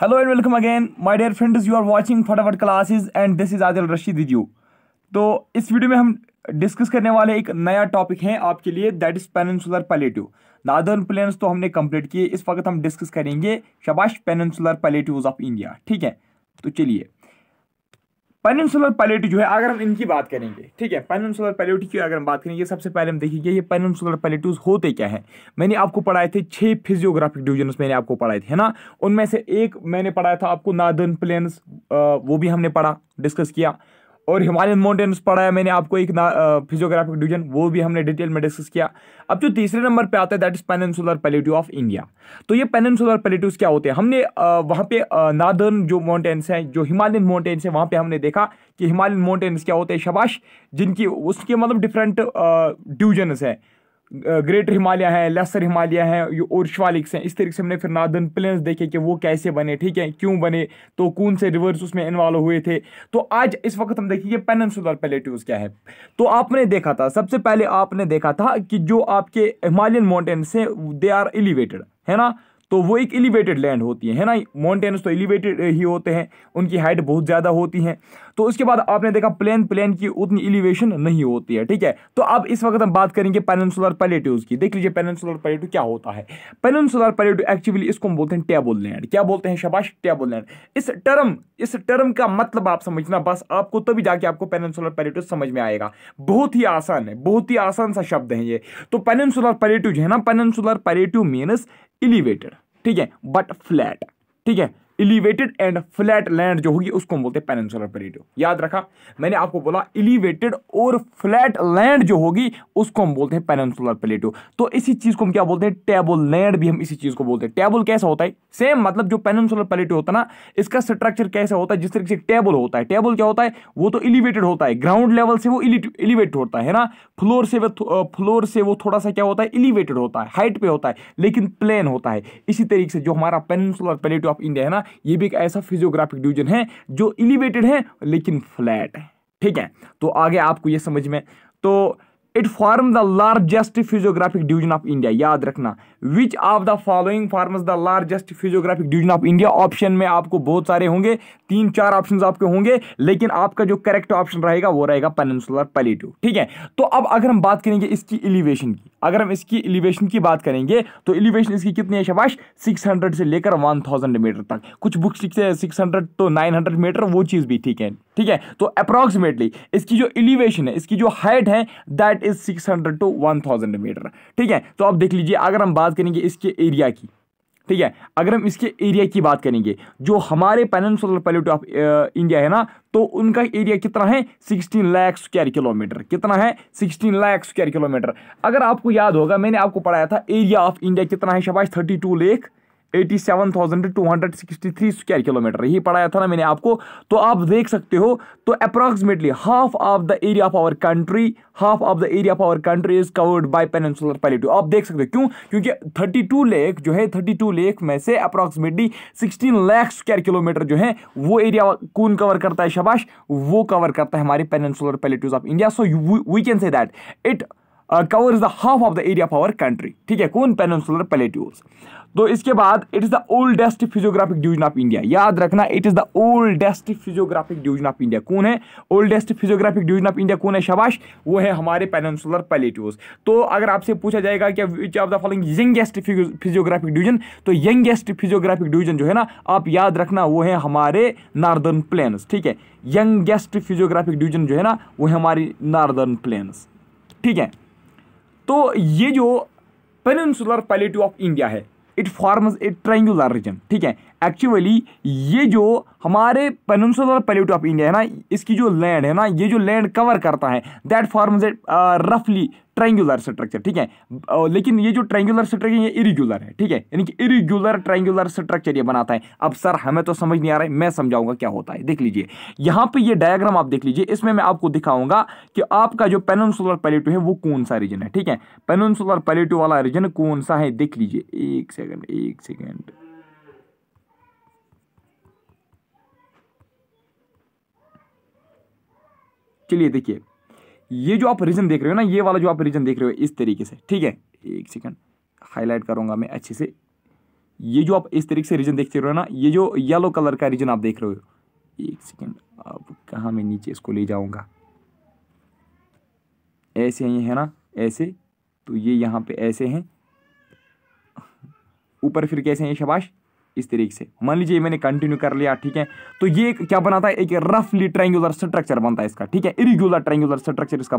hello and welcome again my dear friends you are watching फटाफट classes and this is Adil Rashid with you तो इस video में हम discuss करने वाले एक नया टॉपिक है आपके लिए that is peninsular plateau northern plains तो हमने कंप्लीट किए इस वक्त हम डिस्कस करेंगे शबाश पेनसुलर पैलेटिव ऑफ इंडिया ठीक है तो चलिए पेनसुलर पैलेट जो है अगर हम इनकी बात करेंगे ठीक है पेनसुलर पैलेटी की अगर हम बात करेंगे सबसे पहले हम देखिए ये पेनसुलर पैलेट्यूज होते क्या है मैंने आपको पढ़ाए थे छह फिजियोग्राफिक डिविजन मैंने आपको पढ़ाए थे है ना उनमें से एक मैंने पढ़ाया था आपको नादर्न प्लेन्स वो भी हमने पढ़ा डिस्कस किया और हिमालयन माउंटेन्स पढ़ाया मैंने आपको एक फिजियोग्राफिक डिवीजन वो भी हमने डिटेल में डिस्कस किया अब जो तीसरे नंबर पे आता है that is peninsular plateau of India तो ये पेनसुलर पेलेटिव क्या होते हैं हमने वहाँ पे नादर्न जो माउंटेन्स हैं जो हिमालयन माउंटेन्स हैं वहाँ पे हमने देखा कि हिमालयन माउंटेन्स क्या होते हैं शबाश जिनकी उसके मतलब डिफरेंट डिवीजन्स हैं ग्रेटर हिमालय है लेसर हिमालय है और शिवालिक्स हैं इस तरीके से हमने फिर नादन प्लेन्स देखे कि वो कैसे बने ठीक है क्यों बने तो कौन से रिवर्स उसमें इन्वॉल्व हुए थे तो आज इस वक्त हम देखेंगे पेनसुलर प्लेट्यूज क्या है तो आपने देखा था सबसे पहले आपने देखा था कि जो आपके हिमालयन माउंटेन्स हैं दे आर एलिवेटेड है ना तो वो एक एलिवेटेड लैंड होती है, है ना माउंटेन्स तो एलिवेटेड ही होते हैं उनकी हाइट बहुत ज़्यादा होती हैं तो उसके बाद आपने देखा प्लेन प्लेन की उतनी इलिवेशन नहीं होती है ठीक है तो अब इस वक्त हम बात करेंगे पेनसुलर पैलेट्यूज की देख लीजिए पेनसुलर पैलेट्यू क्या होता है पेनसुलर पैलेट्यू एक्चुअली इसको हम बोलते हैं टेबल लैंड क्या बोलते हैं शबाश टेबल लैंड इस टर्म इस टर्म का मतलब आप समझना बस आपको तभी जाके आपको पेनसुलर पैलेट्यू समझ में आएगा बहुत ही आसान है बहुत ही आसान सा शब्द है ये तो पेनसुलर पैलेट्यू जो है ना पेनसुलर पैलेट्यू मीनस इलिवेटेड ठीक है बट फ्लैट ठीक है इलिवेटेड एंड फ्लैट लैंड जो होगी उसको हम बोलते हैं पेनसुलर प्लेटो याद रखा मैंने आपको बोला इलिवेटेड और फ्लैट लैंड जो होगी उसको हम बोलते हैं पेनसुलर प्लेटो तो इसी चीज को हम क्या बोलते हैं टेबल लैंड भी हम इसी चीज को बोलते हैं टेबल कैसा होता है सेम मतलब जो पेनसुलर प्लेटो होता है ना इसका स्ट्रक्चर कैसा होता है जिस तरीके से टेबल होता है टेबल क्या होता है वो तो इलिवेटेड होता है ग्राउंड लेवल से वो इलिवेट होता है ना फ्लोर से वो फ्लोर से वो थोड़ा सा क्या होता है इलिवेटेड होता है हाइट पे होता है लेकिन प्लेन होता है इसी तरीके से जो हमारा पेनसुलर प्लेटो ऑफ इंडिया है ना ये भी एक ऐसा फिजियोग्राफिक डिवीजन है जो इलिवेटेड है लेकिन फ्लैट है ठीक है तो आगे आपको ये समझ में तो it form the largest physiographic division of India याद रखना which of the following forms the largest physiographic division of India option में आपको बहुत सारे होंगे तीन चार ऑप्शंस आपके होंगे लेकिन आपका जो करेक्ट ऑप्शन रहेगा वो रहेगा पेनसुलर पलेटू ठीक है तो अब अगर हम बात करेंगे इसकी इलिवेशन की अगर हम इसकी एलिवेशन की बात करेंगे तो एलिवेशन इसकी कितनी है शबाश 600 से लेकर 1000 मीटर तक कुछ बुक्स लिखते हैं 600 तो 900 मीटर वो चीज़ भी ठीक है ठीक है तो अप्रॉक्सीमेटली इसकी जो एलिवेशन है इसकी जो हाइट है दैट इज 600 टू 1000 मीटर ठीक है तो आप देख लीजिए अगर हम बात करेंगे इसके एरिया की ठीक है अगर हम इसके एरिया की बात करेंगे जो हमारे पेनसोलर पैलेट ऑफ इंडिया है ना तो उनका एरिया कितना है 16 लाख स्क्वायर किलोमीटर कितना है 16 लाख स्क्वायर किलोमीटर अगर आपको याद होगा मैंने आपको पढ़ाया था एरिया ऑफ इंडिया कितना है शबाश 32 lakh eighty seven thousand two hundred sixty three square kilometre यही पढ़ाया था ना मैंने आपको तो आप देख सकते हो तो approximately half of the area of our country half of the area of our country is covered by peninsular plateau आप देख सकते हो क्यों क्योंकि 32 लेख जो है 32 लेख में से अप्रॉक्सिमेटली 16 लाख स्क्वायर किलोमीटर जो है वो एरिया कौन कवर करता है शबाश वो कवर करता है हमारे peninsular plateau of India so we can say that it covers the half of the area of our country ठीक है कौन पेनिनसुलर पैलेटिव तो इसके बाद it is the oldest physiographic division of India याद रखना it is the oldest physiographic division of India कौन है oldest physiographic division of India कौन है शबाश वो है हमारे पेनसुलर पलेटिवस तो अगर आपसे पूछा जाएगा कि which of the following youngest physiographic division तो यंगेस्ट फिजियोग्राफिक डिवीजन जो है ना आप याद रखना वो है हमारे नार्दर्न प्लेन्स ठीक है यंगेस्ट फिजियोग्राफिक डिवीजन जो है ना वो है हमारी नार्दर्न प्लेन्स ठीक है तो ये जो पेनसुलर पैलेटिव ऑफ इंडिया है it forms a triangular region ठीक है एक्चुअली ये जो हमारे पेनसुलर प्लेट ऑफ इंडिया है ना इसकी जो लैंड है ना ये जो लैंड कवर करता है दैट फॉर्म्स ए रफली ट्रायंगुलर स्ट्रक्चर ठीक है लेकिन ये जो ट्रायंगुलर स्ट्रक्चर है ये इरेगुलर है ठीक है यानी कि इरेगुलर ट्रायंगुलर स्ट्रक्चर ये बनाता है अब सर हमें तो समझ नहीं आ रहा है मैं समझाऊंगा क्या होता है देख लीजिए यहाँ पे ये डायग्राम आप देख लीजिए इसमें मैं आपको दिखाऊंगा कि आपका जो पेनसुलर पैलेटो है वो कौन सा रीजन है ठीक है पेनसुलर पैलेटो वाला रीजन कौन सा है देख लीजिए एक सेकेंड एक सेकेंड चलिए देखिए ये जो आप रीजन देख रहे हो ना ये वाला जो आप रीजन देख रहे हो इस तरीके से ठीक है एक सेकंड हाईलाइट करूंगा मैं अच्छे से ये जो आप इस तरीके से रीजन देखते रहे हो ना ये जो येलो कलर का रीजन आप देख रहे हो एक सेकेंड अब कहाँ मैं नीचे इसको ले जाऊंगा ऐसे ही है ना ऐसे तो ये यहाँ पे ऐसे हैं ऊपर फिर कैसे हैं शबाश इस तरीके से मान लीजिए मैंने कंटिन्यू कर लिया ठीक है तो ये क्या बनाता है एक रफली ट्रेंगुलर स्ट्रक्चर बनता है इसका ठीक है इरेगुलर ट्रेंगुलर स्ट्रक्चर इसका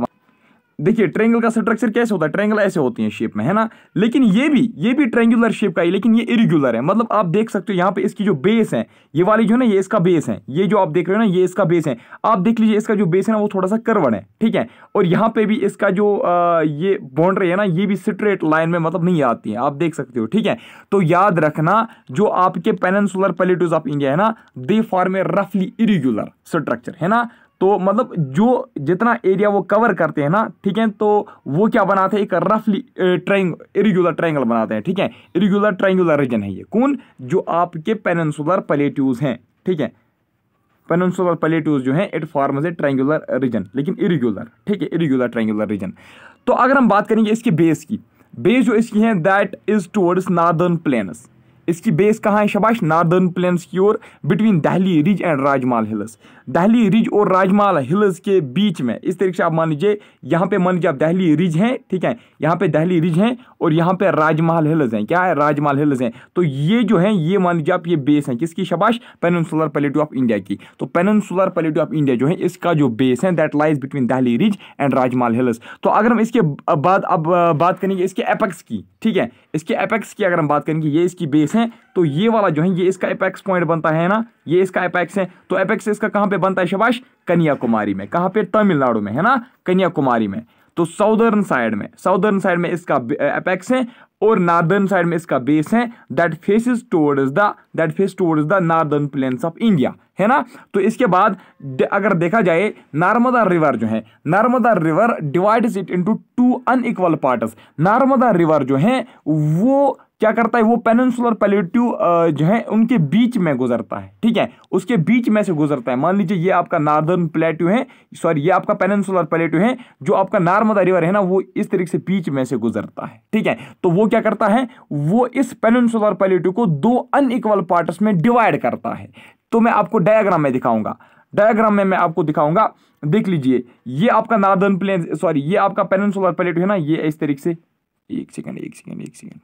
देखिए ट्रेंगल का स्ट्रक्चर कैसे होता है ट्रेंगल ऐसे होती है शेप में है ना लेकिन ये भी ये भी ट्रेंगुलर शेप का ही लेकिन ये इरेगुलर है मतलब आप देख सकते हो यहाँ पे इसकी जो बेस है ये वाली जो है ना ये इसका बेस है ये जो आप देख रहे हो ना ये इसका बेस है आप देख लीजिए इसका जो बेस है ना वो थोड़ा सा करवड़ है ठीक है और यहाँ पे भी इसका जो आ, ये बाउंड्री है ना ये भी स्ट्रेट लाइन में मतलब नहीं आती है आप देख सकते हो ठीक है तो याद रखना जो आपके पेनसुलर पेलेटोज ऑफ इंडिया है ना दे फॉर्म ए रफली इरेगुलर स्ट्रक्चर है ना तो मतलब जो जितना एरिया वो कवर करते हैं ना ठीक है तो वो क्या बनाते हैं एक रफली ट्राइंग इरेगुलर ट्राइंगल बनाते हैं ठीक है इरेगुलर ट्राइंगुलर रीजन है ये कौन जो आपके पेनसुलर प्लेट्यूज हैं ठीक है पेनसुलर प्लेट्यूज जो हैं it form a triangular region लेकिन इरेगुलर ठीक है इरेगुलर ट्राइंगुलर रीजन तो अगर हम बात करेंगे इसके बेस की बेस जो इसकी है that is towards northern plains इसकी बेस कहाँ है शबाश नार्दर्न प्लेन्स की ओर between Delhi ridge and Rajmahal hills Delhi ridge और राजमाल हिल्स के बीच में इस तरीके से आप मान लीजिए यहाँ पे मान लीजिए आप दहली रिज हैं ठीक है यहाँ पे दहली रिज हैं और यहाँ पे राजमहल हिल्स हैं क्या है राजमहल हिल्स हैं तो ये जो है ये मान लीजिए आप ये बेस हैं किसकी शबाश पेनसुलर पलेटी ऑफ इंडिया की तो पेनसुलर पलेटी ऑफ इंडिया जो है इसका जो बेस है that lies between Delhi ridge and Rajmahal hills तो अगर हम इसके बाद अब बात करेंगे इसके एपेक्स की ठीक है इसके अपेक्स की अगर हम बात करेंगे ये इसकी बेस है तो ये वाला जो है ये इसका अपेक्स पॉइंट बनता है ना ये इसका अपेक्स है तो अपेक्स इसका कहाँ पे बनता है शबाश कन्याकुमारी में कहाँ पे तमिलनाडु में है ना कन्याकुमारी में तो साउदर्न साइड में साउदर्न साइड में इसका अपेक्स है और नार्दर्न साइड में इसका बेस है that faces towards the that face towards the northern plains of India है ना तो इसके बाद अगर देखा जाए नर्मदा रिवर जो है Narmada river divides it into two unequal parts Narmada river जो है वो क्या करता है वो पेनसुलर पेलेटिव जो है उनके बीच में गुजरता है ठीक है उसके बीच में से गुजरता है मान लीजिए ये आपका नार्दर्न प्लेट्यू है सॉरी ये आपका पेनसुलर पेलेट्यू है जो आपका नार्मदा रिवर है ना वो इस तरीके से बीच में से गुजरता है ठीक है तो वो क्या करता है वो इस पेनसुलर प्लेट्यू को दो अनइक्वल पार्ट्स में डिवाइड करता है तो मैं आपको डायग्राम में दिखाऊंगा डायग्राम में मैं आपको दिखाऊंगा देख लीजिए ये आपका नार्दर्न प्लेन सॉरी ये आपका पेनसुलर पेलेट्यू है ना ये इस तरीके से एक सेकेंड एक सेकेंड एक सेकेंड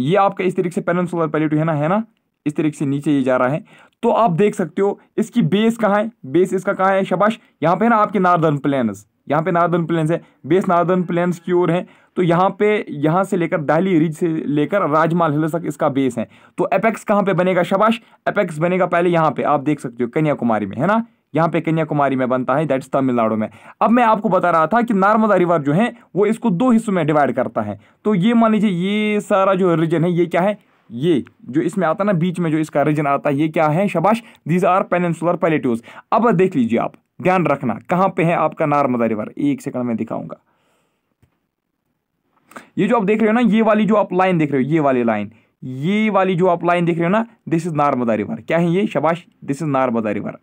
ये आपका इस तरीके से सोलर प्लेट है ना है ना इस तरीके से नीचे ये जा रहा है तो आप देख सकते हो इसकी बेस कहाँ है बेस इसका कहाँ है शबाश यहाँ पे ना आपके नार्दर्न प्लेन्स यहाँ पे नार्दर्न प्लेन्स है बेस नार्दर्न प्लेन्स की ओर है तो यहाँ पे यहाँ से लेकर दहली रिज से लेकर राजमाल हिल तक इसका बेस है तो एपेक्स कहाँ पे बनेगा शबाश एपेक्स बनेगा पहले यहाँ पे आप देख सकते हो कन्याकुमारी में है ना यहाँ पे कन्याकुमारी में बनता है दैट इज तमिलनाडु में अब मैं आपको बता रहा था कि नर्मदा रिवर जो है वो इसको दो हिस्सों में डिवाइड करता है तो ये मान लीजिए ये सारा जो रीजन है ये क्या है ये जो इसमें आता है ना बीच में जो इसका रीजन आता है ये क्या है शबाश दीज आर पेनसुलर पैलेटिव अब देख लीजिए आप ध्यान रखना कहाँ पे है आपका नर्मदा रिवर एक सेकंड में दिखाऊंगा ये जो आप देख रहे हो ना ये वाली जो आप लाइन देख रहे हो ये वाली लाइन ये वाली जो आप लाइन देख रहे हो ना दिस इज नर्मदा रिवर क्या है ये शबाश दिस इज नर्मदा रिवर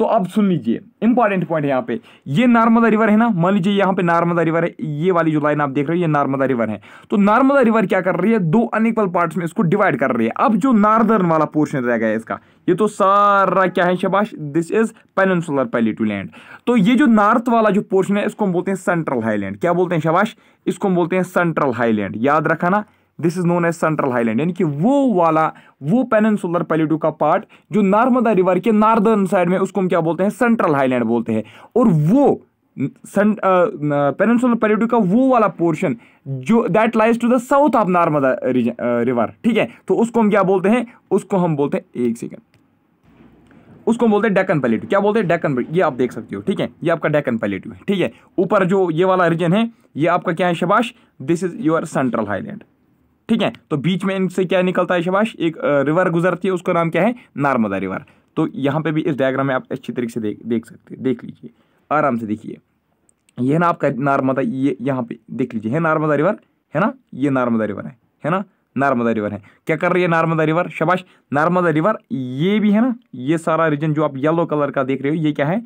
तो अब सुन लीजिए इंपॉर्टेंट पॉइंट है यहाँ पे ये नर्मदा रिवर है ना मान लीजिए यहाँ पे नर्मदा रिवर है ये वाली जो लाइन आप देख रहे हो ये नर्मदा रिवर है तो नर्मदा रिवर क्या कर रही है दो अनइक्वल पार्ट्स में इसको डिवाइड कर रही है अब जो नार्दर्न वाला पोर्शन रह गया इसका ये तो सारा क्या है शबाश this is peninsular plateau land तो ये जो नॉर्थ वाला जो पोर्शन है इसको हम बोलते हैं सेंट्रल हाईलैंड क्या बोलते हैं शबाश इसको हम बोलते हैं सेंट्रल हाईलैंड याद रखा ना this is known as central highland यानी कि वो वाला वो पेनसुलर पेलिटू का पार्ट जो नर्मदा रिवर के नार्दर्न साइड में उसको हम क्या बोलते हैं सेंट्रल हाईलैंड बोलते हैं और वो पेनसुलर uh, पेरिटू का वो वाला पोर्शन जो that lies to the south of Narmada river ठीक है तो उसको हम क्या बोलते हैं उसको हम बोलते हैं एक सेकेंड उसको बोलते हैं डेकन पैलेटिव क्या बोलते हैं डेकन ये आप देख सकते हो ठीक है ये आपका डेकन पैलेटिव है ठीक है ऊपर जो ये वाला रीजन है ये आपका क्या है शबाश this is your central highland ठीक है तो बीच में इनसे क्या निकलता है शबाश एक रिवर गुजरती है उसका नाम क्या है नर्मदा रिवर तो यहाँ पे भी इस डायग्राम में आप अच्छी तरीके से देख देख सकते हैं देख लीजिए आराम से देखिए यह ना आपका नर्मदा ये यहाँ पे देख लीजिए है नर्मदा रिवर है ना ये नर्मदा रिवर है है ना नर्मदा रिवर है क्या कर रही है नर्मदा रिवर शबाश नर्मदा रिवर ये भी है ना ये सारा रीजन जो आप येलो कलर का देख रहे हो ये क्या है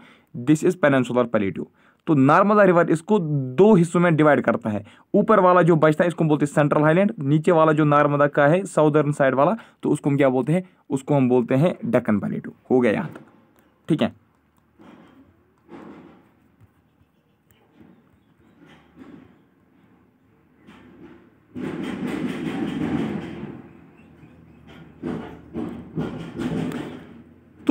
दिस इज पेनसुलर प्लेट्यू तो नर्मदा रिवर इसको दो हिस्सों में डिवाइड करता है ऊपर वाला जो बचता है इसको हम बोलते हैं सेंट्रल हाईलैंड नीचे वाला जो नर्मदा का है साउदर्न साइड वाला तो उसको हम क्या बोलते हैं उसको हम बोलते हैं डक्कन पलेटू हो गया यहाँ तक ठीक है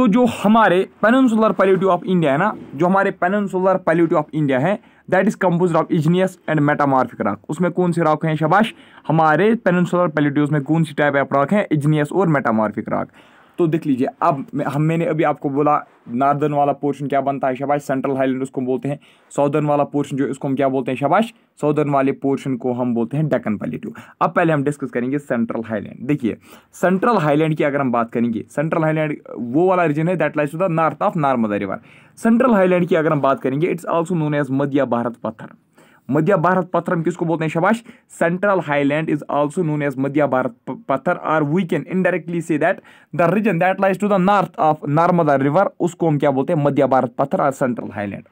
तो जो हमारे पेनसुलर पैल्यूटी ऑफ इंडिया है ना जो हमारे पेनसुलर पैल्यूटी ऑफ इंडिया है that is compose of igneous and metamorphic rock उसमें कौन सी रॉक हैं शबाश हमारे पेनसुलर पैल्यूटीज उसमें कौन सी टाइप ऑफ रॉक है इजनियस और मेटामार्फिक रॉक तो देख लीजिए अब हम मैंने अभी आपको बोला नार्दर्न वाला पोर्शन क्या बनता है शबाश सेंट्रल हाईलैंड उसको बोलते हैं साउदर्न वाला पोर्शन जो इसको हम क्या बोलते हैं शबाश साउदर्न वाले पोर्शन को हम बोलते हैं डेकन प्लेटू अब पहले हम डिस्कस करेंगे सेंट्रल हाईलैंड देखिए सेंट्रल हाईलैंड की अगर हम बात करेंगे सेंट्रल हाईलैंड वो वाला रीजन है that lies to the north of Narmada river central highland की अगर हम बात करेंगे it's also known as Madhya Bharat Pathar Madhya Bharat Pathar किसको बोलते हैं शबाश central highland is also known as Madhya Bharat Pathar or we can indirectly say that the region that lies to the north of Narmada river उसको हम क्या बोलते हैं मध्य भारत पत्थर और सेंट्रल हाईलैंड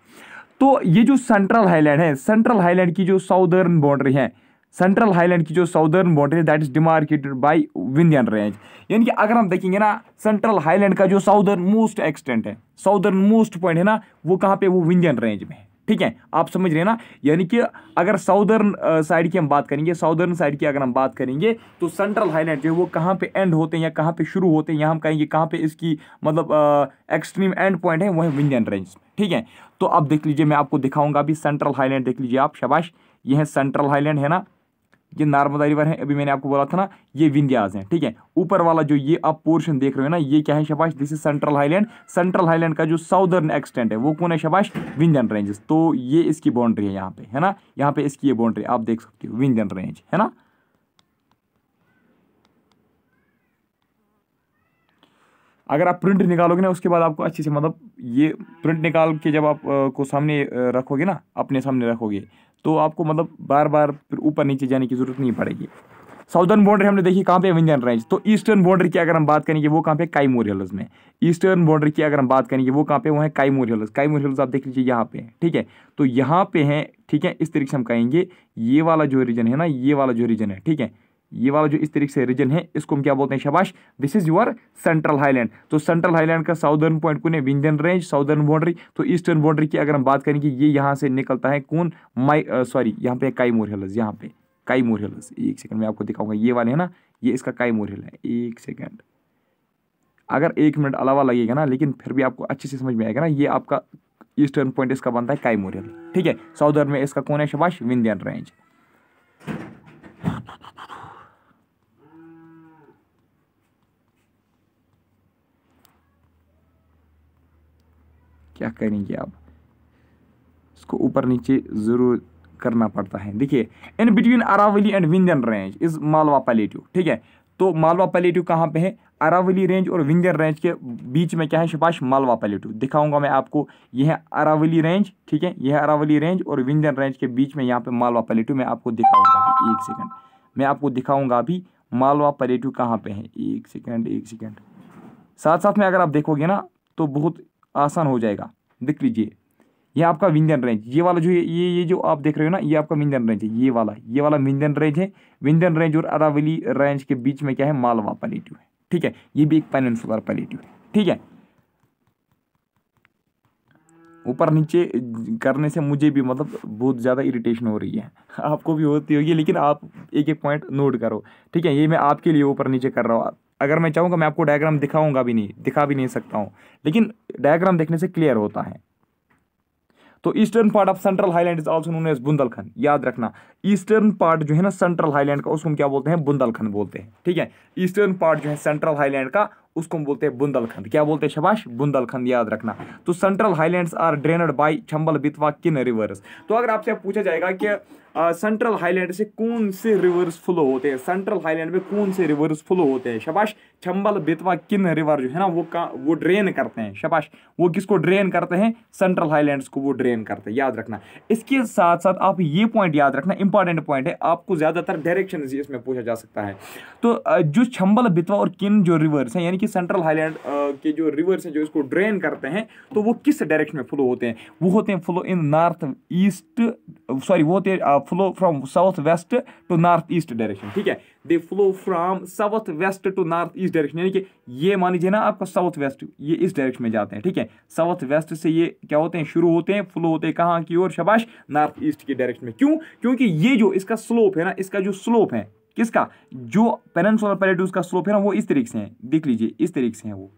तो ये जो सेंट्रल हाईलैंड है सेंट्रल हाईलैंड की जो साउदर्न बाउंड्री है सेंट्रल हाईलैंड की जो साउदर्न बाउंड्री है that is demarcated by Vindhyan range यानी कि अगर हम देखेंगे ना सेंट्रल हाईलैंड का जो साउदर्न मोस्ट एक्सटेंट है साउदर्न मोस्ट पॉइंट है ना वो कहाँ पे वो विंध्यन रेंज में है ठीक है आप समझ रहे हैं ना यानी कि अगर साउदर्न साइड की हम बात करेंगे साउदर्न साइड की अगर हम बात करेंगे तो सेंट्रल हाईलैंड जो है वो कहाँ पे एंड होते हैं या कहाँ पे शुरू होते हैं या हम कहेंगे कहाँ पे इसकी मतलब एक्सट्रीम एंड पॉइंट है वह विंडियन रेंज ठीक है तो अब देख लीजिए मैं आपको दिखाऊंगा अभी सेंट्रल हाईलैंड देख लीजिए आप शबाश ये है सेंट्रल हाईलैंड है ना ये नॉर्मल रिवर है अभी मैंने आपको बोला था ना ये विंध्याज है ठीक है ऊपर वाला जो ये आप पोर्शन देख रहे हो ना ये क्या है शबाश this is central highland central highland का जो साउदर्न एक्सटेंट है वो कौन है शबाश विंध्यन रेंजेस तो ये इसकी बाउंड्री है यहाँ पे है ना यहाँ पे इसकी ये बाउंड्री आप देख सकते हो विंध्यन रेंज है ना अगर आप प्रिंट निकालोगे ना उसके बाद आपको अच्छे से मतलब ये प्रिंट निकाल के जब आप को सामने रखोगे ना अपने सामने रखोगे तो आपको मतलब बार बार फिर ऊपर नीचे जाने की ज़रूरत नहीं पड़ेगी साउदर्न बॉर्डर हमने देखी कहाँ पे विंजन रेंज तो ईस्टर्न बॉर्डर की अगर हम बात करेंगे वो कहाँ पे काइमोर हिल्स में ईस्टर्न बॉर्डर की अगर हम बात करेंगे वो कहाँ पे वो है काईमोर हिल्स काईमोर हिल्स आप देख लीजिए यहाँ पे ठीक है तो यहाँ पे है ठीक है इस तरीके से हम कहेंगे ये वाला जो रीजन है ना ये वाला जो रीजन है ठीक है ये वाला जो इस तरीके से रीजन है इसको हम क्या बोलते हैं शबाश this is your central highland तो सेंट्रल हाईलैंड का साउदर्न पॉइंट कौन है विंध्यन रेंज साउदर्न बाउंड्री तो ईस्टर्न बाउंड्री की अगर हम बात करेंगे ये यहाँ से निकलता है कौन माई सॉरी यहाँ पे काईमोर हिल्स यहाँ पे काईमोर हिल्स एक सेकंड में आपको दिखाऊंगा ये वाले है ना ये इसका काईमोर हिल है एक सेकेंड अगर एक मिनट अलावा लगेगा ना लेकिन फिर भी आपको अच्छे से समझ में आएगा ना ये आपका ईस्टर्न पॉइंट इसका बनता है काईमोर हिल ठीक है साउदर्न में इसका कौन है शबाश विंध्यन रेंज क्या करेंगे आप इसको ऊपर नीचे ज़रूर करना पड़ता है देखिए in between Aravalli and Vindhyan range is Malwa plateau ठीक है तो मालवा पैलेटिव कहाँ पे है अरावली रेंज और विंध्यन रेंज के बीच में क्या है शिपाश मालवा पैलेटिव दिखाऊंगा मैं आपको यह है अरावली रेंज ठीक है यह अरावली रेंज और विंध्यन रेंज के बीच में यहाँ पे मालवा पैलेटिव मैं आपको दिखाऊंगा एक सेकंड मैं आपको दिखाऊंगा अभी मालवा पैलेटिव कहाँ पे है एक सेकेंड एक सेकेंड साथ साथ में अगर आप देखोगे ना तो बहुत आसान हो जाएगा देख लीजिए ये आपका विंध्यन रेंज ये वाला जो ये ये जो आप देख रहे हो ना ये आपका विंध्यन रेंज है ये वाला ये वाला विंध्यन रेंज है विंध्यन रेंज और अरावली रेंज के बीच में क्या है मालवा पैलेटिव है ठीक है ये भी एक पेनसुलर पैलेटिव है ठीक है ऊपर नीचे करने से मुझे भी मतलब बहुत ज़्यादा इरिटेशन हो रही है आपको भी होती होगी लेकिन आप एक एक पॉइंट नोट करो ठीक है ये मैं आपके लिए ऊपर नीचे कर रहा हूँ अगर मैं चाहूँगा मैं आपको डायग्राम दिखाऊंगा भी नहीं दिखा भी नहीं सकता हूँ लेकिन डायग्राम देखने से क्लियर होता है तो eastern part of central highland is also known as Bundelkhand याद रखना ईस्टर्न पार्ट जो है ना सेंट्रल हाईलैंड का उसको हम क्या बोलते हैं बुंदलखंड बोलते हैं ठीक है ईस्टर्न पार्ट जो है सेंट्रल हाईलैंड का उसको हम बोलते हैं बुंदलखंड क्या बोलते हैं शबाश बुंदलखंड याद रखना तो central highland are drained by Chambal Betwa Ken rivers तो अगर आपसे पूछा जाएगा कि सेंट्रल हाईलैंड से कौन से रिवर्स फ्लो होते हैं सेंट्रल हाईलैंड में कौन से रिवर्स फ्लो होते हैं शबाश चंबल बेतवा किन रिवर जो है ना वो का वो ड्रेन करते हैं शबाश वो किसको ड्रेन करते हैं सेंट्रल हाईलैंड्स को वो ड्रेन करते हैं याद रखना इसके साथ साथ आप ये पॉइंट याद रखना इंपॉर्टेंट पॉइंट है आपको ज़्यादातर डायरेक्शन इसमें पूछा जा सकता है तो जो छंबल बेतवा और किन जो रिवर्स हैं यानी कि सेंट्रल हाईलैंड के जो रिवर्स हैं जो इसको ड्रेन करते हैं तो वो किस डायरेक्शन में फ्लो होते हैं वो होते हैं flow in north east sorry वो होते हैं flow from south west to north east direction ठीक है they flow from south west to north east direction यानी कि ये मान लीजिए ना आपका साउथ वेस्ट ये इस डायरेक्शन में जाते हैं ठीक है साउथ वेस्ट से ये क्या होते हैं शुरू होते हैं फ्लो होते हैं कहाँ की ओर शबाश नॉर्थ ईस्ट के डायरेक्शन में क्यों क्योंकि ये जो इसका स्लोप है ना इसका जो स्लोप है किसका जो पेनसोलर पैलेट्यूज का स्लोप है ना वो इस तरीके से है देख लीजिए इस तरीके से है वो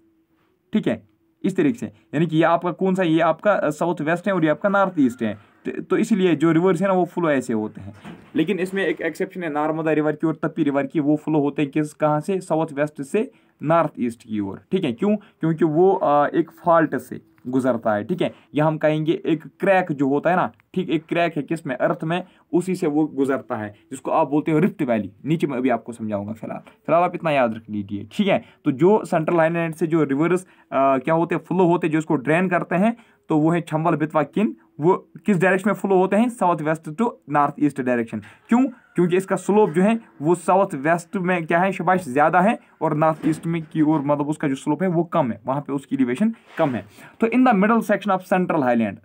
ठीक है इस तरीके से यानी कि ये आपका कौन सा ये आपका साउथ वेस्ट है और ये आपका नॉर्थ ईस्ट है तो, तो इसलिए जो रिवर्स है ना वो फ्लो ऐसे होते हैं लेकिन इसमें एक एक्सेप्शन है नार्मदा रिवर की और तपी रिवर की वो फ्लो होते हैं किस कहाँ से साउथ वेस्ट से नॉर्थ ईस्ट की ओर ठीक है क्यों क्योंकि वो आ, एक फॉल्ट से गुजरता है ठीक है या हम कहेंगे एक क्रैक जो होता है ना ठीक एक क्रैक है किस में अर्थ में उसी से वो गुजरता है जिसको आप बोलते हो रिफ्ट वैली नीचे मैं अभी आपको समझाऊंगा फिलहाल फिलहाल आप इतना याद रख लीजिए ठीक है तो जो सेंट्रल हाइलैंड से जो रिवर्स क्या होते हैं फ्लो होते हैं जो इसको ड्रेन करते हैं तो वो है छम्बल बितवा किन वो किस डायरेक्शन में फ्लो होते हैं south west to north east direction क्यों क्योंकि इसका स्लोप जो है वो साउथ वेस्ट में क्या है शबाश ज़्यादा है और नॉर्थ ईस्ट में की ओर मतलब उसका जो स्लोप है वो कम है वहाँ पे उसकी एलिवेशन कम है तो in the middle section of central highland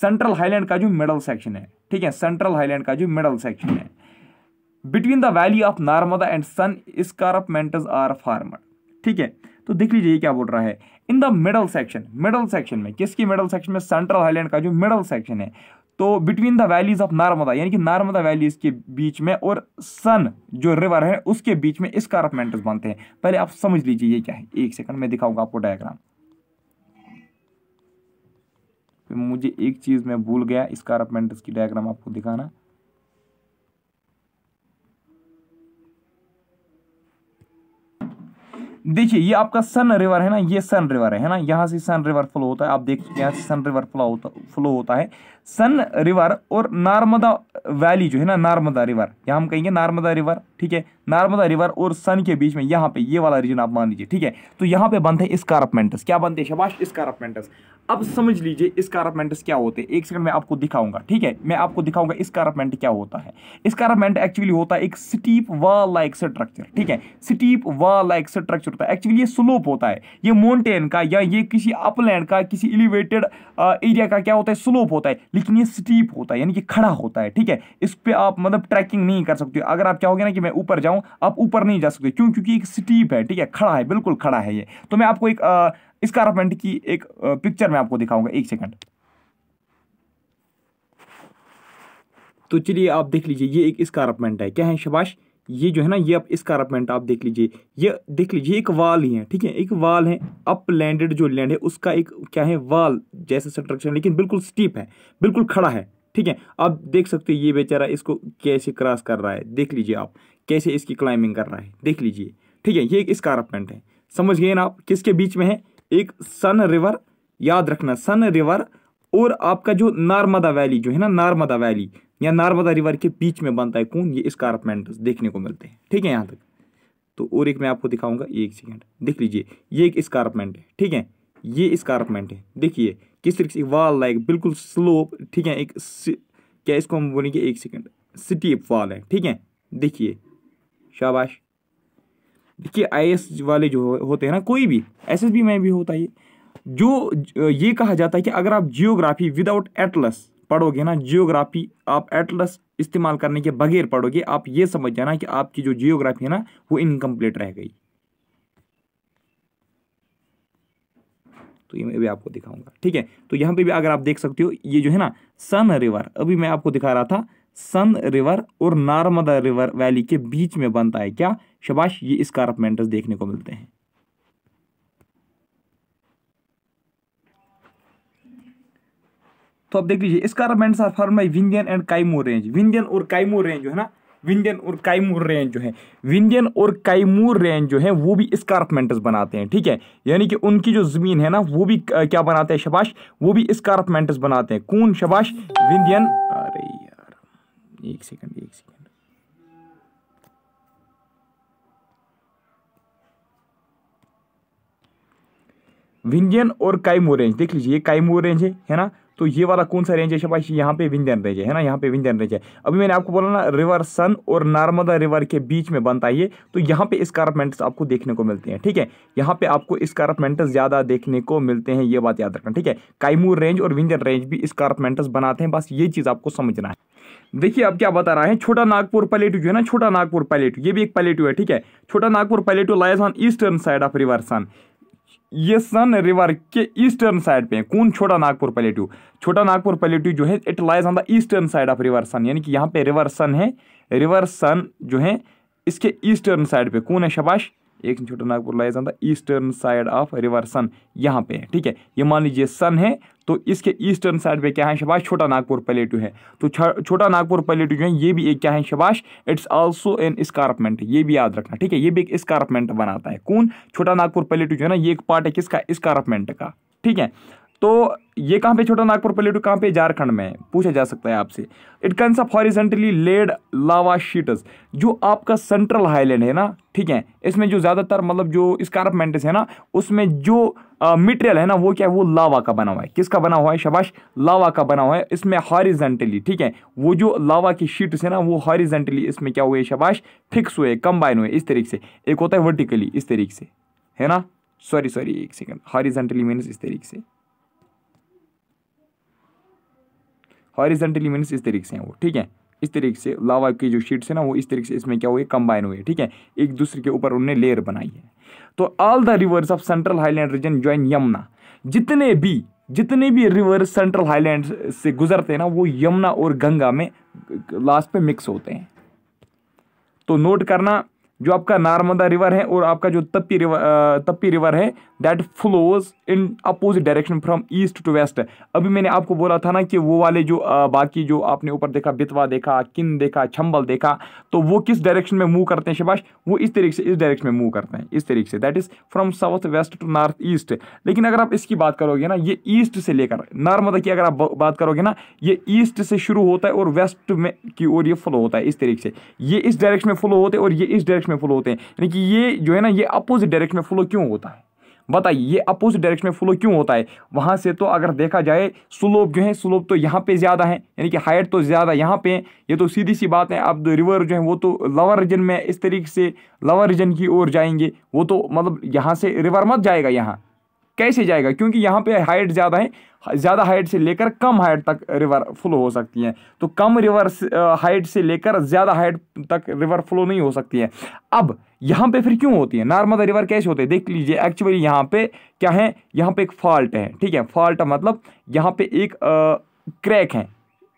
central highland का जो मिडल सेक्शन है ठीक है सेंट्रल हाईलैंड का जो मिडल सेक्शन है between the valley of Narmada and Son escarpment are formed ठीक है तो देख लीजिए क्या बोल रहा है in the middle section middle section में किसकी मिडल सेक्शन में सेंट्रल हाईलैंड का जो मिडल सेक्शन है तो between the valleys of Narmada यानी कि नार्मदा वैलीज के बीच में और सन जो रिवर है उसके बीच में स्कारपमेंटस बनते हैं पहले आप समझ लीजिए ये क्या है एक सेकंड में दिखाऊंगा आपको डायग्राम मुझे एक चीज़ में भूल गया स्कारपमेंटस की डायग्राम आपको दिखाना देखिए ये आपका सन रिवर है ना ये सन रिवर है ना यहाँ से सन रिवर फ्लो होता है आप देख चुके यहाँ से सन रिवर फ्लो होता फ्लो होता है सन रिवर और नर्मदा वैली जो है ना नर्मदा रिवर यहाँ हम कहेंगे नर्मदा रिवर ठीक है नर्मदा रिवर और सन के बीच में यहाँ पे ये वाला रीजन आप मान लीजिए ठीक है तो यहाँ पे बनते हैं स्कारपमेंटस क्या बनते हैं शबाश स्कारपमेंटस अब समझ लीजिए स्कारपमेंटस क्या होते हैं एक सेकंड मैं आपको दिखाऊंगा ठीक है मैं आपको दिखाऊंगा स्कारपमेंट क्या होता है स्कारपमेंट एक्चुअली होता है एक स्टीप वॉल लाइक स्ट्रक्चर ठीक है स्टीप वॉल लाइक स्ट्रक्चर होता है एक्चुअली ये स्लोप होता है ये माउंटेन का या ये किसी अपलैंड का किसी एलिवेटेड एरिया का क्या होता है स्लोप होता है लेकिन ये स्टीप होता है यानी कि खड़ा होता है ठीक है इस पर आप मतलब ट्रैकिंग नहीं कर सकते अगर आप चाहोगे ना कि मैं ऊपर जाऊँ हूँ आप ऊपर नहीं जा सकते क्यों क्योंकि एक स्टीप है ठीक है खड़ा है बिल्कुल खड़ा है ये तो मैं आपको एक स्कारपमेंट की एक पिक्चर में आपको दिखाऊंगा एक सेकंड तो चलिए आप देख लीजिए ये एक स्कारपमेंट है क्या है शबाश ये जो है ना ये आप स्कारपमेंट आप देख लीजिए ये देख लीजिए एक वाल ही है ठीक है एक वाल है अप लैंडेड जो लैंड है उसका एक क्या है वाल जैसे स्ट्रक्चर लेकिन बिल्कुल स्टीप है बिल्कुल खड़ा है ठीक है आप देख सकते हो ये बेचारा इसको कैसे क्रॉस कर रहा है देख लीजिए आप कैसे इसकी क्लाइंबिंग कर रहा है देख लीजिए ठीक है ये एक स्कारपमेंट है समझ गए ना आप किसके बीच में है एक सन रिवर याद रखना सन रिवर और आपका जो नार्मदा वैली जो है ना नर्मदा वैली या नर्मदा रिवर के बीच में बनता है कौन ये स्कारपमेंट देखने को मिलते हैं ठीक है यहाँ तक तो और एक मैं आपको दिखाऊंगा एक सेकेंड देख लीजिए ये एक स्कारपमेंट है ठीक है ये स्कारपमेंट है देखिए किस तरीके से वाल लाइक बिल्कुल स्लोप ठीक है एक क्या इसको हम बोलेंगे एक सेकेंड सिटी वाल है ठीक है देखिए शाबाश देखिए आई वाले जो होते हैं ना कोई भी एस में भी होता है जो ये कहा जाता है कि अगर आप जियोग्राफी विदाउट एटलस पढ़ोगे ना जियोग्राफी आप एटलस इस्तेमाल करने के बगैर पढ़ोगे आप ये समझ जाना कि आपकी जो जियोग्राफी है ना वो इनकम्प्लीट रह गई तो ये मैं भी आपको दिखाऊंगा ठीक है तो यहाँ पे भी अगर आप देख सकते हो ये जो है ना सन रिवर अभी मैं आपको दिखा रहा था सन रिवर और नर्मदा रिवर वैली के बीच में बनता है क्या शबाश ये स्कारपमेंटस देखने को मिलते हैं तो आप देख लीजिए escarpments are form by Vindhyan and Kaimur range Vindhyan और काइमूर रेंज जो है ना विंध्यन और काइमूर रेंज जो है विंध्यन और काइमूर रेंज जो है वो भी स्कारपमेंटस बनाते हैं ठीक है यानी कि उनकी जो ज़मीन है ना वो भी क्या बनाते हैं शबाश वो भी स्कारपमेंटस बनाते हैं कौन शबाश विंध्यन एक सेकंड एक सेकंड विंध्यन और काइमो रेंज देख लीजिए ये काइमो रेंज है है ना तो ये वाला कौन सा रेंज है शाबाश यहाँ पे विंध्यन रेंज है ना यहाँ पे विंध्यन रेंज है अभी मैंने आपको बोला ना रिवर सन और नर्मदा रिवर के बीच में बनता है ये तो यहाँ पे स्कारपमेंट्स आपको देखने को मिलते हैं ठीक है यहाँ पे आपको स्कारपमेंट्स ज़्यादा देखने को मिलते हैं ये बात याद रखना ठीक है काइमूर रेंज और विंध्यन रेंज भी स्कारपमेंट्स बनाते हैं बस ये चीज़ आपको समझना है देखिए अब क्या बता रहा है छोटा नागपुर पलेटू जो है ना छोटा नागपुर पलेटू ये भी एक पलेटू है ठीक है Chota Nagpur plateau lies on eastern side of river Son ये सन रिवर के ईस्टर्न साइड पे है कौन छोटा नागपुर पलेटू छोटा नागपुर पलेटू जो है it lies on the eastern side of river Son यानी कि यहाँ पे रिवर सन है रिवर सन जो है इसके ईस्टर्न साइड पे कौन है शबाश एक छोटा नागपुर लाइज आता है eastern side of river Son यहाँ पे है ठीक है ये मान लीजिए सन है तो इसके ईस्टर्न साइड पे क्या है शबाश छोटा नागपुर प्लेटू है तो छोटा नागपुर प्लेटू जो है ये भी एक क्या है शबाश इट्स आल्सो एन स्कारपमेंट ये भी याद रखना ठीक है ये भी एक स्कारपमेंट बनाता है कौन छोटा नागपुर प्लेटू जो है ना ये एक पार्ट है किसका स्कारपमेंट का ठीक है तो ये कहाँ पे छोटा नागपुर प्लेटू कहाँ पे झारखंड में है पूछा जा सकता है आपसे it consists of horizontally laid lava sheets जो आपका सेंट्रल हाईलैंड है ना ठीक है इसमें जो ज़्यादातर मतलब जो स्कारपमेंटेस है ना उसमें जो मटेरियल है ना वो क्या है वो लावा का बना हुआ है किसका बना हुआ है शबाश लावा का बना हुआ है इसमें हॉरिजेंटली ठीक है वो जो लावा की शीट्स है ना वो हॉरिजेंटली इसमें क्या हुए शबाश फिक्स हुए कंबाइन हुए इस तरीके से एक होता है वर्टिकली इस तरीके से है ना सॉरी सॉरी एक सेकंड हॉरिजेंटली मीनस इस तरीके से हॉरिजेंटली मीन्स इस तरीके से हैं वो ठीक है इस तरीके से लावा की जो शीट्स है ना वो इस तरीके से इसमें क्या हुई कंबाइन हुए ठीक है एक दूसरे के ऊपर उन्होंने लेयर बनाई है तो all the rivers of central highland region join Yamuna जितने भी जितने भी रिवर्स सेंट्रल हाईलैंड से गुजरते हैं ना वो यमुना और गंगा में लास्ट पे मिक्स होते हैं तो नोट करना जो आपका नर्मदा रिवर है और आपका जो तप्पी रिवर तप्पी रिवर है that flows in opposite direction from east to west अभी मैंने आपको बोला था ना कि वो वाले जो बाकी जो आपने ऊपर देखा बितवा देखा किन देखा छंबल देखा तो वो किस डायरेक्शन में मूव करते हैं शबाश वो इस तरीके से इस डायरेक्शन में मूव करते हैं इस तरीके से that is from south west to north east लेकिन अगर आप इसकी बात करोगे ना ये ईस्ट से लेकर नर्मदा की अगर आप बात करोगे ना ये ईस्ट से शुरू होता है और वेस्ट में की ओर ये फ्लो होता है इस तरीके से ये इस डायरेक्शन में फ्लो होते हैं और ये इस डायरेक्शन डायरेक्शन में फ्लो होते हैं यानी कि ये जो है ना ये अपोजिट डायरेक्शन में फ्लो क्यों होता है बताइए ये अपोजिट डायरेक्शन में फ्लो क्यों होता है वहाँ से तो अगर देखा जाए स्लोप जो है स्लोप तो यहाँ पे ज़्यादा है यानी कि हाइट तो ज़्यादा यहाँ पे है ये तो सीधी सी बात है अब तो रिवर जो है वो तो लवर रीजन में इस तरीके से लवर रीजन की ओर जाएंगे वो तो मतलब यहाँ से रिवर मत जाएगा यहाँ कैसे जाएगा क्योंकि यहाँ पे हाइट ज़्यादा है ज़्यादा हाइट से लेकर कम हाइट तक रिवर फ्लो हो सकती है तो कम रिवर हाइट से लेकर ज़्यादा हाइट तक रिवर फ्लो नहीं हो सकती है अब यहाँ पे फिर क्यों होती है नर्मदा रिवर कैसे होते हैं देख लीजिए एक्चुअली यहाँ पे क्या है यहाँ पे एक फॉल्ट है ठीक है फॉल्ट मतलब यहाँ पे एक आ, क्रैक है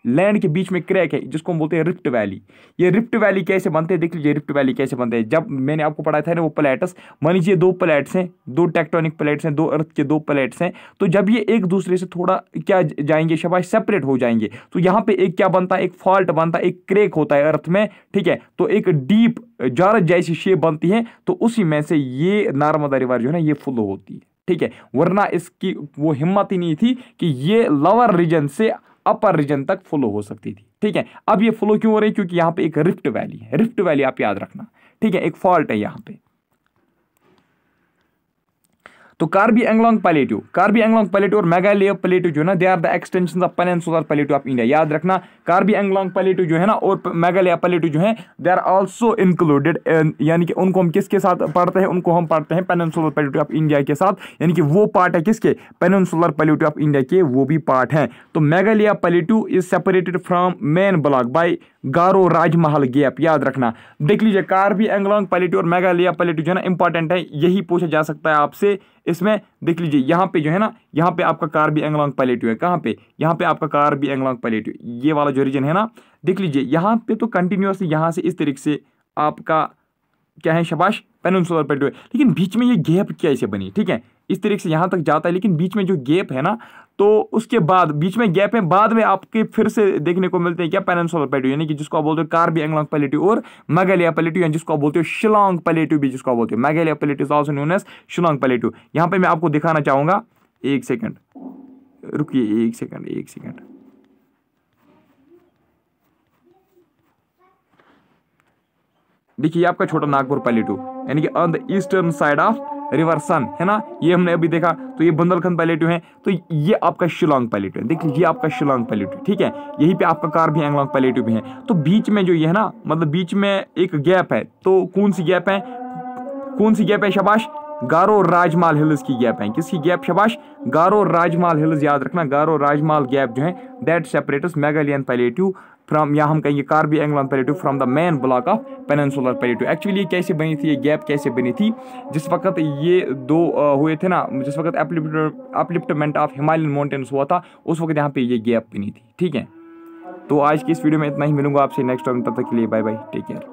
लैंड के बीच में क्रैक है जिसको हम बोलते हैं रिफ्ट वैली ये रिफ्ट वैली कैसे बनते हैं देख लीजिए रिफ्ट वैली कैसे बनते हैं जब मैंने आपको पढ़ाया था ना वो प्लेट्स मान लीजिए दो प्लेट्स हैं दो टेक्टोनिक प्लेट्स हैं दो अर्थ के दो प्लेट्स हैं तो जब ये एक दूसरे से थोड़ा क्या जाएंगे शबाश सेपरेट हो जाएंगे तो यहाँ पे एक क्या बनता है एक फॉल्ट बनता है एक क्रेक होता है अर्थ में ठीक है तो एक डीप जार जैसी शेप बनती है तो उसी में से ये नार्मदा रिवर जो है ना ये फुल होती है ठीक है वरना इसकी वो हिम्मत ही नहीं थी कि ये लवर रीजन से अपर रीजन तक फ्लो हो सकती थी ठीक है अब ये फ्लो क्यों हो रही है क्योंकि यहाँ पे एक रिफ्ट वैली है रिफ्ट वैली आप याद रखना ठीक है एक फॉल्ट है यहाँ पे तो कार्बी एंगलोंग प्लेट्यू कार्बी एंगलोंग प्लेट्यू और मेघालय प्लेट्यू जो है ना they are the extension of peninsular plateau of India याद रखना कार्बी एंगलोंग प्लेट्यू जो है ना और मेघालय पलेटो जो है दे आर ऑल्सो इंक्लूडेड यानी कि उनको हम किसके साथ पढ़ते हैं उनको हम पढ़ते हैं पेनसुलर प्लेट्यू ऑफ इंडिया के साथ यानी कि वो पार्ट है किसके पेनसुलर प्लेट्यू ऑफ इंडिया के वो भी पार्ट हैं तो Meghalaya plateau is separated from main block by Garo Rajmahal gap याद रखना देख लीजिए कार्बी एंगलोंग प्लेट्यू और मेघालय पलेटो जो है ना इंपॉर्टेंट है यही पूछा जा सकता है आपसे इसमें देख लीजिए यहाँ पे जो है ना यहाँ पे आपका कार भी एंगलॉन्ग पैलेट है कहाँ पे यहाँ पे आपका कार भी एंगलॉन्ग पैलेट ये वाला जो रीजन है ना देख लीजिए यहाँ पे तो कंटिन्यूसली यहाँ से इस तरीके से आपका क्या है शबाश पेनसोलर पेट लेकिन बीच में ये गैप कैसे बनी ठीक है इस तरीके से यहाँ तक जाता है लेकिन बीच में जो गैप है ना तो उसके बाद बीच में गैप है बाद में आपके फिर से देखने को मिलते हैं क्या पेनसोलर प्लेटू यानी कि जिसको आप बोलते हो कार्बी एंगलॉन्ग प्लेटू और मैगालिया प्लेटू यानी जिसको आप बोलते हो शिलोंग प्लेटू भी जिसको आप बोलते हो Meghalaya plateau is also known as Shillong plateau यहाँ पर मैं आपको दिखाना चाहूँगा एक सेकेंड रुकिए एक सेकेंड एक सेकेंड देखिए आपका छोटा नागपुर पैलेटू यानी कि on the eastern side of reversion है ना ये हमने अभी देखा तो ये बुंदलखंड पैलेटिव है तो ये आपका शिलोंग पैलेटिव है देखिए ये आपका शिलोंग पैलेटिव ठीक है यही पे आपका कार भी एंगलोंग पैलेटिव भी है तो बीच में जो ये है ना मतलब बीच में एक गैप है तो कौन सी गैप है कौन सी गैप है शबाश गारो राजमाल हिल्स की गैप है किसकी गैप शबाश गारो राजमाल हिल्स याद रखना गारो राजमाल गैप जो है that separate Meghalaya plateau from या हम कहेंगे Karbi Anglong plateau from the main block of peninsular plateau actually ये कैसे बनी थी ये गैप कैसे बनी थी जिस वक्त ये दो हुए थे ना जिस वक्त अपलिफ्टमेंट ऑफ हिमालयन माउंटेन्स हुआ था उस वक्त यहाँ पे ये गैप बनी थी ठीक है तो आज की इस वीडियो में इतना ही मिलूंगा आपसे नेक्स्ट टाइम तब तक के लिए बाय बाय टेक केयर